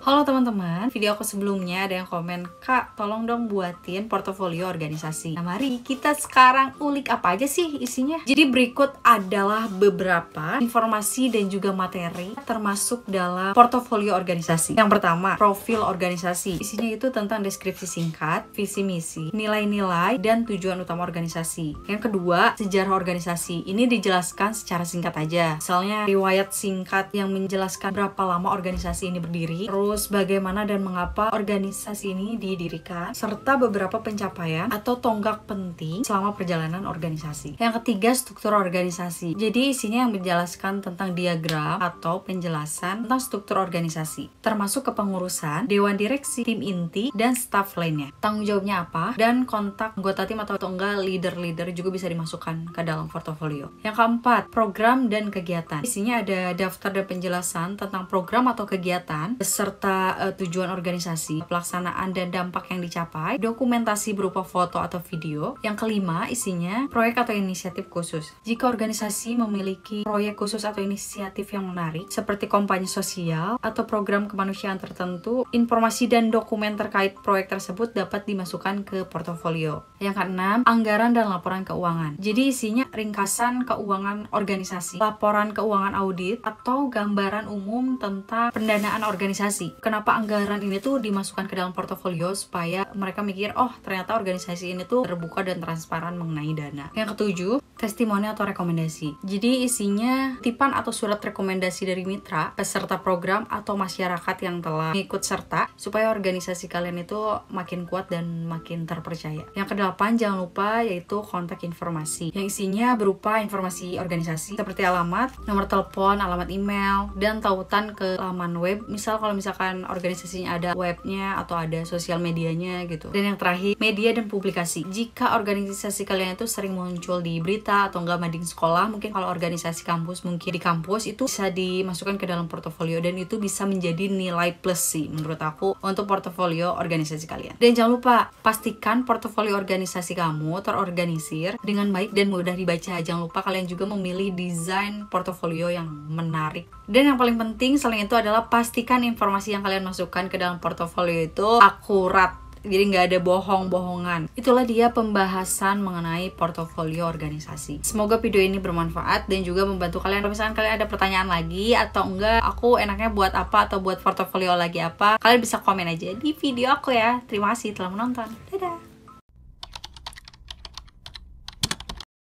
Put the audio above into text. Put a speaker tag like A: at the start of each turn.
A: Halo teman-teman, video aku sebelumnya ada yang komen, Kak, tolong dong buatin portofolio organisasi. Nah, mari kita sekarang ulik apa aja sih isinya. Jadi berikut adalah beberapa informasi dan juga materi termasuk dalam portofolio organisasi. Yang pertama, profil organisasi. Isinya itu tentang deskripsi singkat, visi misi, nilai-nilai, dan tujuan utama organisasi. Yang kedua, sejarah organisasi. Ini dijelaskan secara singkat aja. Misalnya, riwayat singkat yang menjelaskan berapa lama organisasi ini berdiri, terus bagaimana dan mengapa organisasi ini didirikan, serta beberapa pencapaian atau tonggak penting selama perjalanan organisasi. Yang ketiga, struktur organisasi. Jadi isinya yang menjelaskan tentang diagram atau penjelasan tentang struktur organisasi, termasuk kepengurusan, dewan direksi, tim inti, dan staff lainnya. Tanggung jawabnya apa, dan kontak anggota tim atau tonggak leader-leader juga bisa dimasukkan ke dalam portofolio. Yang keempat, program dan kegiatan. Isinya ada daftar dan penjelasan tentang program atau kegiatan beserta serta uh, tujuan organisasi, pelaksanaan dan dampak yang dicapai, dokumentasi berupa foto atau video. Yang kelima, isinya proyek atau inisiatif khusus. Jika organisasi memiliki proyek khusus atau inisiatif yang menarik, seperti kampanye sosial atau program kemanusiaan tertentu, informasi dan dokumen terkait proyek tersebut dapat dimasukkan ke portofolio. Yang keenam, anggaran dan laporan keuangan. Jadi isinya ringkasan keuangan organisasi, laporan keuangan audit, atau gambaran umum tentang pendanaan organisasi kenapa anggaran ini tuh dimasukkan ke dalam portofolio supaya mereka mikir oh ternyata organisasi ini tuh terbuka dan transparan mengenai dana. Yang ketujuh, testimoni atau rekomendasi. Jadi isinya tipan atau surat rekomendasi dari mitra, peserta program atau masyarakat yang telah ikut serta supaya organisasi kalian itu makin kuat dan makin terpercaya. Yang kedelapan jangan lupa yaitu kontak informasi yang isinya berupa informasi organisasi seperti alamat, nomor telepon, alamat email, dan tautan ke laman web. Misal kalau misal misalkan organisasinya ada webnya atau ada sosial medianya gitu dan yang terakhir media dan publikasi jika organisasi kalian itu sering muncul di berita atau enggak mading sekolah mungkin kalau organisasi kampus mungkin di kampus itu bisa dimasukkan ke dalam portofolio dan itu bisa menjadi nilai plus sih menurut aku untuk portofolio organisasi kalian dan jangan lupa pastikan portofolio organisasi kamu terorganisir dengan baik dan mudah dibaca jangan lupa kalian juga memilih desain portofolio yang menarik dan yang paling penting selain itu adalah pastikan informasi informasi yang kalian masukkan ke dalam portofolio itu akurat jadi nggak ada bohong-bohongan. Itulah dia pembahasan mengenai portofolio organisasi. Semoga video ini bermanfaat dan juga membantu kalian. Kalau misalkan kalian ada pertanyaan lagi atau enggak, aku enaknya buat apa atau buat portofolio lagi apa, kalian bisa komen aja di video aku ya. Terima kasih telah menonton. Dadah!